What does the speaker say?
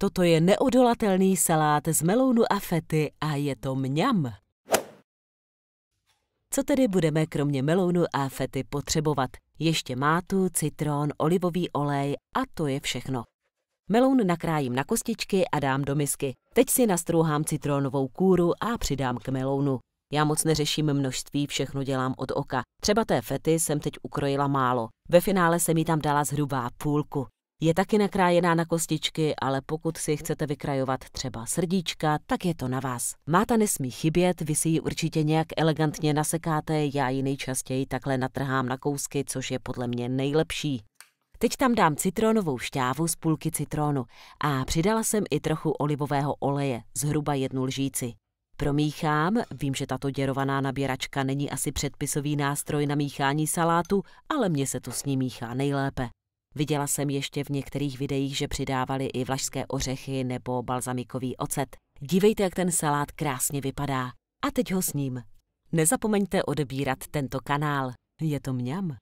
Toto je neodolatelný salát z melounu a fety a je to mňam. Co tedy budeme kromě melounu a fety potřebovat? Ještě mátu, citron, olivový olej a to je všechno. Meloun nakrájím na kostičky a dám do misky. Teď si nastrouhám citronovou kůru a přidám k melounu. Já moc neřeším množství, všechno dělám od oka. Třeba té fety jsem teď ukrojila málo. Ve finále jsem mi tam dala zhruba půlku. Je taky nakrájená na kostičky, ale pokud si chcete vykrajovat třeba srdíčka, tak je to na vás. Máta nesmí chybět, vy si ji určitě nějak elegantně nasekáte, já ji nejčastěji takhle natrhám na kousky, což je podle mě nejlepší. Teď tam dám citronovou šťávu z půlky citronu a přidala jsem i trochu olivového oleje, zhruba jednu lžíci. Promíchám, vím, že tato děrovaná naběračka není asi předpisový nástroj na míchání salátu, ale mně se to s ní míchá nejlépe. Viděla jsem ještě v některých videích, že přidávali i vlašské ořechy nebo balzamikový ocet. Dívejte, jak ten salát krásně vypadá. A teď ho s ním. Nezapomeňte odebírat tento kanál. Je to mňam.